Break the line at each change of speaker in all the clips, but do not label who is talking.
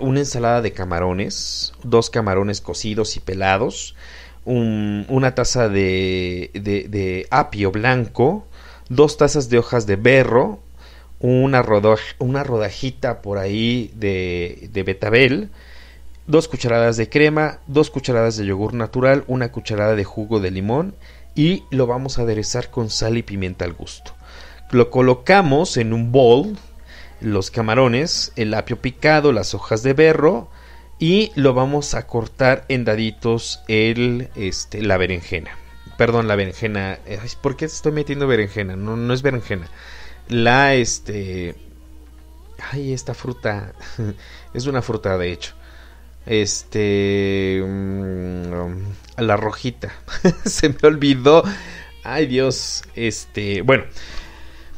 una ensalada de camarones, dos camarones cocidos y pelados, una taza de, apio blanco, dos tazas de hojas de berro, una, una rodajita por ahí de, de betabel, dos cucharadas de crema, dos cucharadas de yogur natural, una cucharada de jugo de limón y lo vamos a aderezar con sal y pimienta al gusto. Lo colocamos en un bowl los camarones, el apio picado, las hojas de berro y lo vamos a cortar en daditos el, este, la berenjena. Perdón, la berenjena. Eh, ¿Por qué estoy metiendo berenjena? No, no es berenjena. La, este... Ay, esta fruta. es una fruta, de hecho. Este... Mm, la rojita. Se me olvidó. Ay, Dios. Este... Bueno.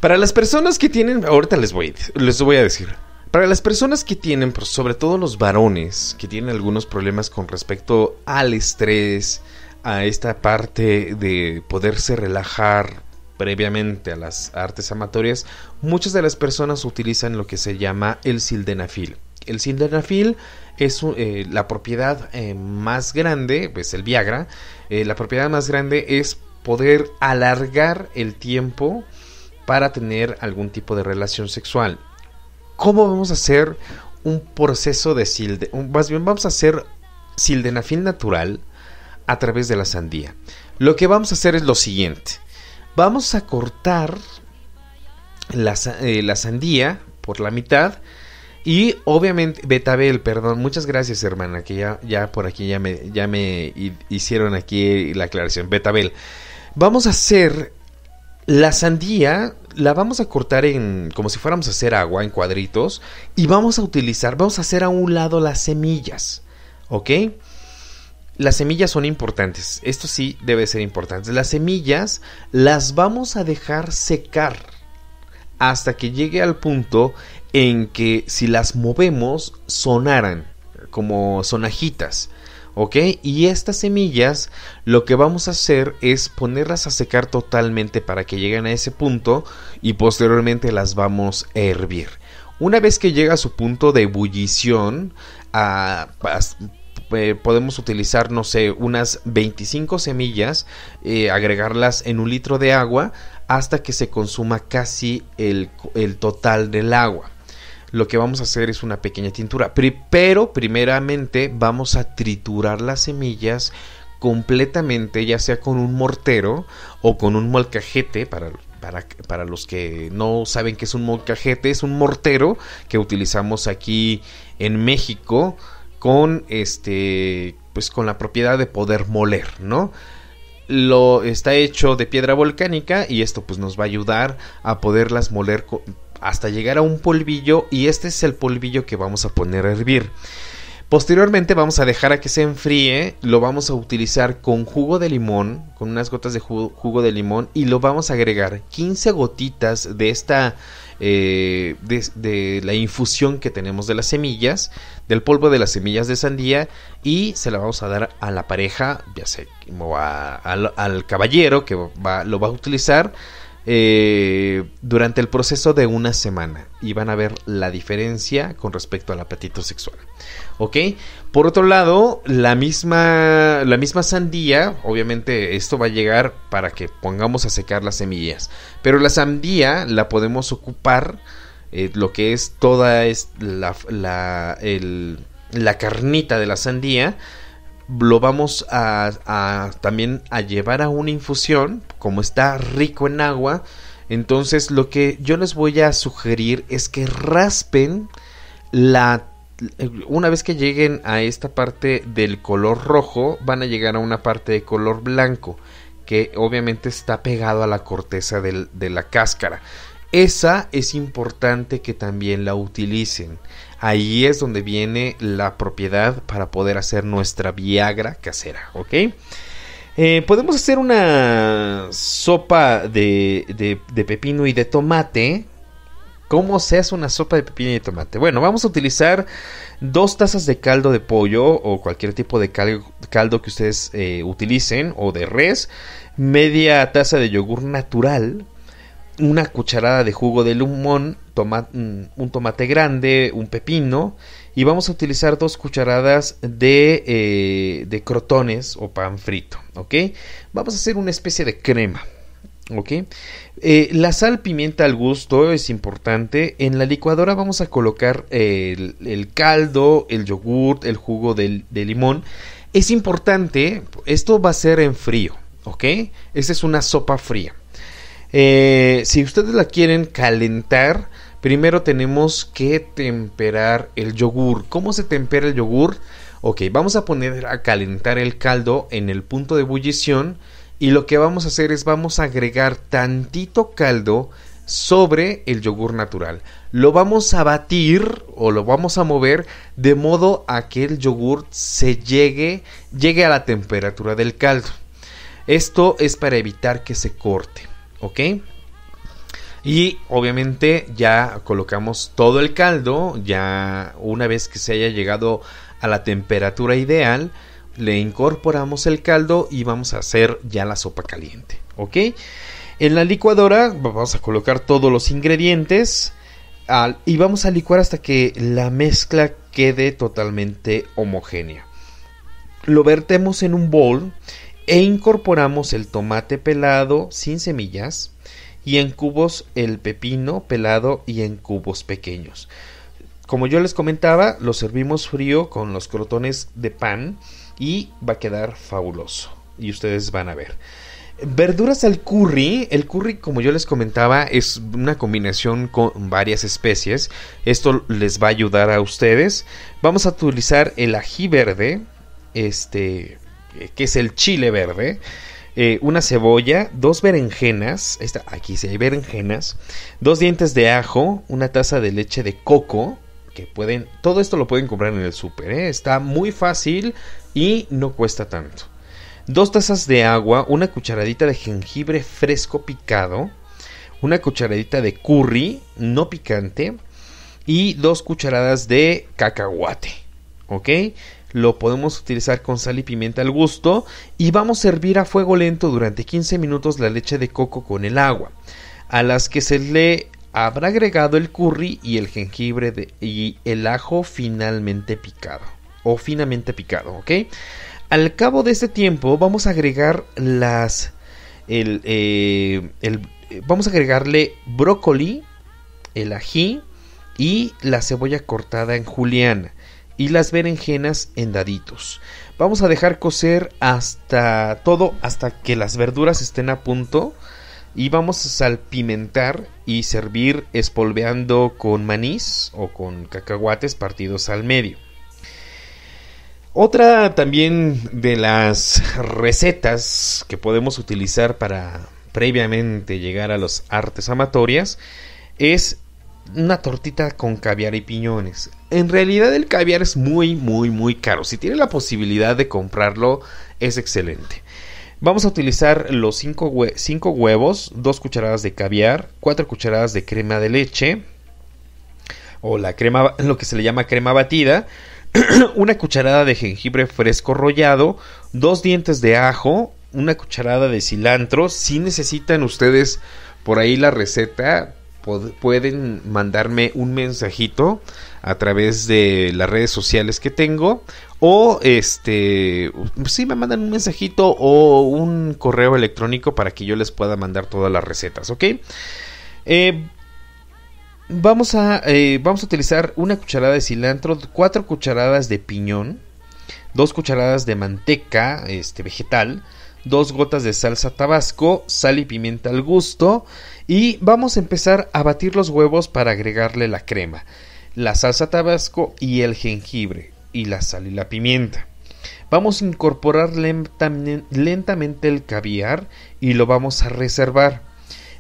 Para las personas que tienen, ahorita les voy, les voy a decir. Para las personas que tienen, pues, sobre todo los varones, que tienen algunos problemas con respecto al estrés, a esta parte de poderse relajar previamente a las artes amatorias, muchas de las personas utilizan lo que se llama el sildenafil. El sildenafil es eh, la propiedad eh, más grande, pues el Viagra, eh, la propiedad más grande es poder alargar el tiempo para tener algún tipo de relación sexual. ¿Cómo vamos a hacer un proceso de silde? Más bien vamos a hacer sildenafil natural a través de la sandía. Lo que vamos a hacer es lo siguiente. Vamos a cortar la, eh, sandía por la mitad. Y obviamente, Betabel, perdón, muchas gracias hermana, que ya, ya por aquí ya me, ya me hicieron aquí la aclaración. Betabel, vamos a hacer la sandía la vamos a cortar en como si fuéramos a hacer agua en cuadritos y vamos a utilizar, vamos a hacer a un lado las semillas, ¿ok? Las semillas son importantes, esto sí debe ser importante. Las semillas las vamos a dejar secar hasta que llegue al punto en que si las movemos sonaran como sonajitas. Y estas semillas lo que vamos a hacer es ponerlas a secar totalmente para que lleguen a ese punto y posteriormente las vamos a hervir. Una vez que llega a su punto de ebullición, ah, eh, podemos utilizar, no sé, unas 25 semillas, eh, agregarlas en un litro de agua hasta que se consuma casi el total del agua lo que vamos a hacer es una pequeña tintura. Pero primeramente vamos a triturar las semillas completamente, ya sea con un mortero o con un molcajete para para, los que no saben que es un molcajete, es un mortero que utilizamos aquí en México con este pues con la propiedad de poder moler, ¿no? Lo está hecho de piedra volcánica y esto pues nos va a ayudar a poderlas moler hasta llegar a un polvillo y este es el polvillo que vamos a poner a hervir. Posteriormente vamos a dejar a que se enfríe, lo vamos a utilizar con jugo de limón, con unas gotas de jugo, de limón y lo vamos a agregar 15 gotitas de esta, eh, de, la infusión que tenemos de las semillas, del polvo de las semillas de sandía y se la vamos a dar a la pareja, ya sé, o al caballero que lo va a utilizar eh, durante el proceso de una semana y van a ver la diferencia con respecto al apetito sexual. ¿Ok? Por otro lado, la misma, la misma sandía, obviamente esto va a llegar para que pongamos a secar las semillas, pero la sandía la podemos ocupar eh, lo que es toda es la, la, la carnita de la sandía lo vamos a, también a llevar a una infusión, como está rico en agua. Entonces lo que yo les voy a sugerir es que raspen la eh, una vez que lleguen a esta parte del color rojo, van a llegar a una parte de color blanco, que obviamente está pegado a la corteza de la cáscara esa es importante que también la utilicen. Ahí es donde viene la propiedad para poder hacer nuestra Viagra casera, ¿ok? Eh, podemos hacer una sopa de, pepino y de tomate. ¿Cómo se hace una sopa de pepino y tomate? Bueno, vamos a utilizar dos tazas de caldo de pollo o cualquier tipo de caldo, que ustedes eh, utilicen o de res, media taza de yogur natural, una cucharada de jugo de limón, mm, un tomate grande, un pepino y vamos a utilizar dos cucharadas de, eh, de crotones o pan frito, ¿ok? Vamos a hacer una especie de crema, ¿ok? Eh, la sal, pimienta al gusto es importante. En la licuadora vamos a colocar el, caldo, el yogurt, el jugo de, de limón. Es importante, esto va a ser en frío, ¿ok? Esta es una sopa fría. Eh, si ustedes la quieren calentar, primero tenemos que temperar el yogur. ¿Cómo se tempera el yogur? Ok, vamos a poner a calentar el caldo en el punto de ebullición y lo que vamos a hacer es vamos a agregar tantito caldo sobre el yogur natural. Lo vamos a batir o lo vamos a mover de modo a que el yogur se llegue llegue a la temperatura del caldo. Esto es para evitar que se corte. ¿ok? Y obviamente ya colocamos todo el caldo, ya una vez que se haya llegado a la temperatura ideal, le incorporamos el caldo y vamos a hacer ya la sopa caliente, ¿ok? En la licuadora vamos a colocar todos los ingredientes y vamos a licuar hasta que la mezcla quede totalmente homogénea. Lo vertemos en un bowl e incorporamos el tomate pelado sin semillas y en cubos el pepino pelado y en cubos pequeños. Como yo les comentaba, lo servimos frío con los crotones de pan y va a quedar fabuloso. Y ustedes van a ver. Verduras al curry. El curry, como yo les comentaba, es una combinación con varias especies. Esto les va a ayudar a ustedes. Vamos a utilizar el ají verde. Este, eh, que es el chile verde, eh, una cebolla, dos berenjenas, aquí sí hay berenjenas, dos dientes de ajo, una taza de leche de coco, que pueden, todo esto lo pueden comprar en el súper, ¿eh? está muy fácil y no cuesta tanto. Dos tazas de agua, una cucharadita de jengibre fresco picado, una cucharadita de curry no picante y dos cucharadas de cacahuate. ¿Ok? lo podemos utilizar con sal y pimienta al gusto y vamos a servir a fuego lento durante 15 minutos la leche de coco con el agua, a las que se le habrá agregado el curry y el jengibre y el ajo finalmente picado o finamente picado, ¿ok? Al cabo de este tiempo vamos a agregar las el, eh, vamos a agregarle brócoli, el ají y la cebolla cortada en juliana y las berenjenas en daditos. Vamos a dejar cocer hasta todo, hasta que las verduras estén a punto y vamos a salpimentar y servir espolveando con manís o con cacahuates partidos al medio. Otra también de las recetas que podemos utilizar para previamente llegar a los artes amatorias es una tortita con caviar y piñones. En realidad el caviar es muy, muy, muy caro. Si tiene la posibilidad de comprarlo, es excelente. Vamos a utilizar los 5 huevos, 2 cucharadas de caviar, 4 cucharadas de crema de leche, o la crema, lo que se le llama crema batida, una cucharada de jengibre fresco rollado, 2 dientes de ajo, una cucharada de cilantro. Si necesitan ustedes por ahí la receta, pueden mandarme un mensajito a través de las redes sociales que tengo o este si me mandan un mensajito o un correo electrónico para que yo les pueda mandar todas las recetas, ¿ok? Eh, vamos a eh, vamos a utilizar una cucharada de cilantro, cuatro cucharadas de piñón, dos cucharadas de manteca este vegetal dos gotas de salsa tabasco, sal y pimienta al gusto y vamos a empezar a batir los huevos para agregarle la crema, la salsa tabasco y el jengibre y la sal y la pimienta. Vamos a incorporar lentamente el caviar y lo vamos a reservar.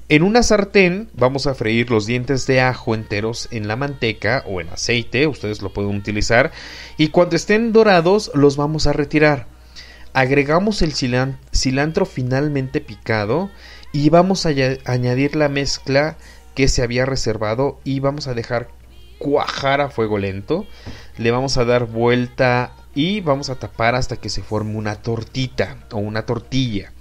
En una sartén vamos a freír los dientes de ajo enteros en la manteca o en aceite, ustedes lo pueden utilizar, y cuando estén dorados los vamos a retirar. Agregamos el cilantro finalmente picado y vamos a añadir la mezcla que se había reservado y vamos a dejar cuajar a fuego lento. Le vamos a dar vuelta y vamos a tapar hasta que se forme una tortita o una tortilla.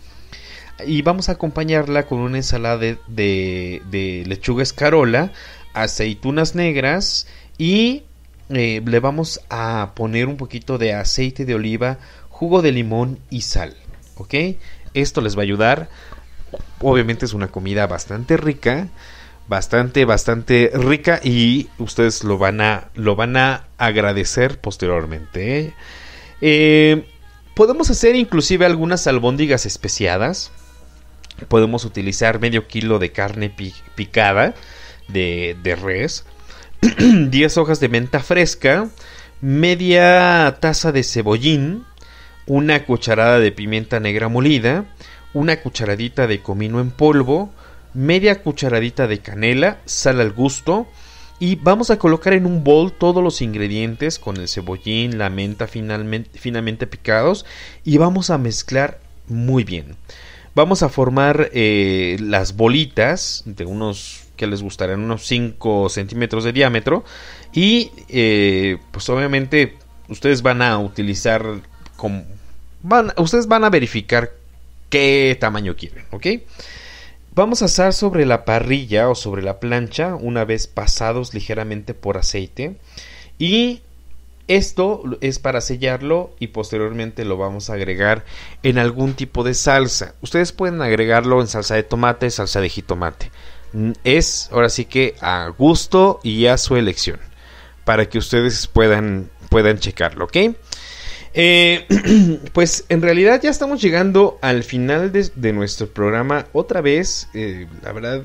Y vamos a acompañarla con una ensalada de, lechuga escarola, aceitunas negras y eh, le vamos a poner un poquito de aceite de oliva jugo de limón y sal. ¿Ok? Esto les va a ayudar. Obviamente es una comida bastante rica. Bastante, bastante rica. Y ustedes lo van a, lo van a agradecer posteriormente. ¿eh? Eh, podemos hacer inclusive algunas albóndigas especiadas. Podemos utilizar medio kilo de carne picada de, de res. 10 hojas de menta fresca, media taza de cebollín, una cucharada de pimienta negra molida, una cucharadita de comino en polvo, media cucharadita de canela, sal al gusto y vamos a colocar en un bol todos los ingredientes con el cebollín, la menta finalmente, finamente picados y vamos a mezclar muy bien. Vamos a formar eh, las bolitas de unos que les gustarán unos 5 centímetros de diámetro y eh, pues obviamente ustedes van a utilizar con ustedes van a verificar qué tamaño quieren, ¿ok? Vamos a asar sobre la parrilla o sobre la plancha una vez pasados ligeramente por aceite y esto es para sellarlo y posteriormente lo vamos a agregar en algún tipo de salsa. Ustedes pueden agregarlo en salsa de tomate, salsa de jitomate. Mm, es ahora sí que a gusto y a su elección para que ustedes puedan, puedan checarlo, ¿ok? Eh, pues en realidad ya estamos llegando al final de, nuestro programa otra vez. Eh, la verdad,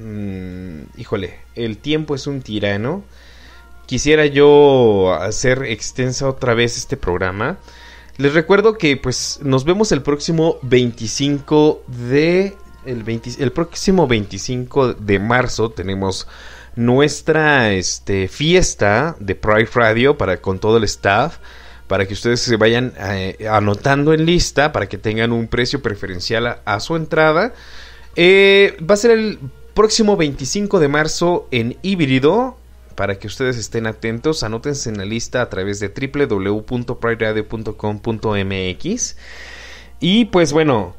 mm, híjole, el tiempo es un tirano. Quisiera yo hacer extensa otra vez este programa. Les recuerdo que pues nos vemos el próximo 25 de... El, el próximo 25 de marzo tenemos nuestra este, fiesta de Pride Radio para con todo el staff para que ustedes se vayan eh, anotando en lista, para que tengan un precio preferencial a, su entrada. Eh, va a ser el próximo 25 de marzo en híbrido. Para que ustedes estén atentos, anótense en la lista a través de www.prideradio.com.mx. Y pues bueno,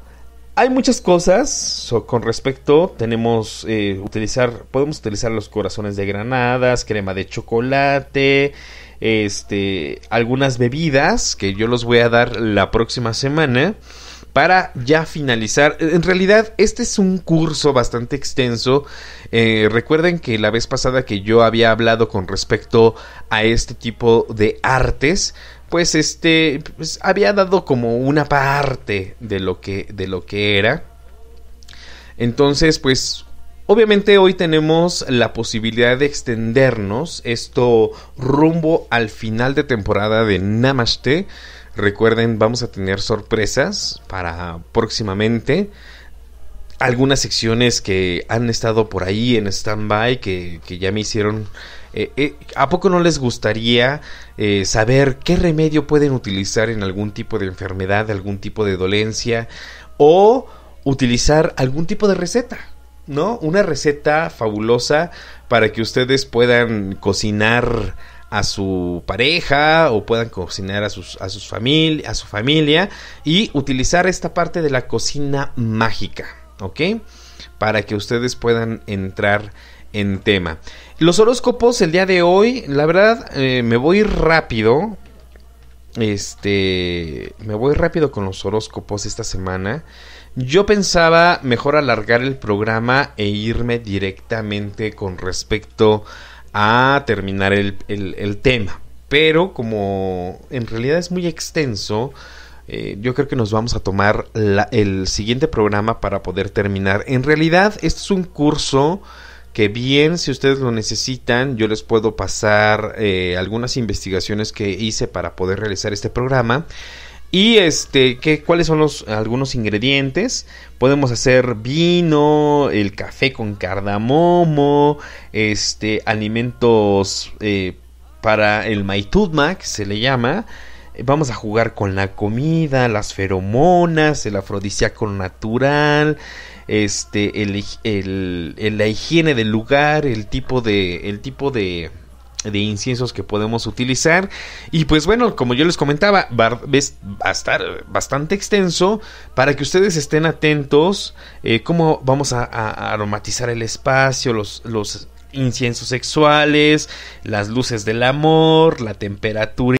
hay muchas cosas con respecto. Tenemos eh, utilizar, podemos utilizar los corazones de granadas, crema de chocolate, este, algunas bebidas que yo los voy a dar la próxima semana para ya finalizar. En realidad, este es un curso bastante extenso. Eh, recuerden que la vez pasada que yo había hablado con respecto a este tipo de artes, pues este pues, había dado como una parte de lo que de lo que era. Entonces, pues obviamente hoy tenemos la posibilidad de extendernos esto rumbo al final de temporada de Namaste. Recuerden, vamos a tener sorpresas para próximamente algunas secciones que han estado por ahí en stand-by, que, ya me hicieron... Eh, eh, ¿A poco no les gustaría eh, saber qué remedio pueden utilizar en algún tipo de enfermedad, algún tipo de dolencia o utilizar algún tipo de receta? ¿No? Una receta fabulosa para que ustedes puedan cocinar a su pareja o puedan cocinar a, sus, a, a su familia y utilizar esta parte de la cocina mágica. ¿ok? Para que ustedes puedan entrar en tema. Los horóscopos el día de hoy, la verdad, eh, me voy rápido. Este, me voy rápido con los horóscopos esta semana. Yo pensaba mejor alargar el programa e irme directamente con respecto a terminar el tema. Pero como en realidad es muy extenso, eh, yo creo que nos vamos a tomar el siguiente programa para poder terminar. En realidad, este es un curso que bien, si ustedes lo necesitan, yo les puedo pasar eh, algunas investigaciones que hice para poder realizar este programa. Y este, ¿qué, ¿cuáles son los algunos ingredientes? Podemos hacer vino, el café con cardamomo, este, alimentos eh, para el maitudma que se le llama. Eh, vamos a jugar con la comida, las feromonas, el afrodisíaco natural, este, el, la higiene del lugar, el tipo de, el tipo de, de inciensos que podemos utilizar. Y pues bueno, como yo les comentaba, va a estar bastante extenso para que ustedes estén atentos eh, cómo vamos a, aromatizar el espacio, los, los inciensos sexuales, las luces del amor, la temperatura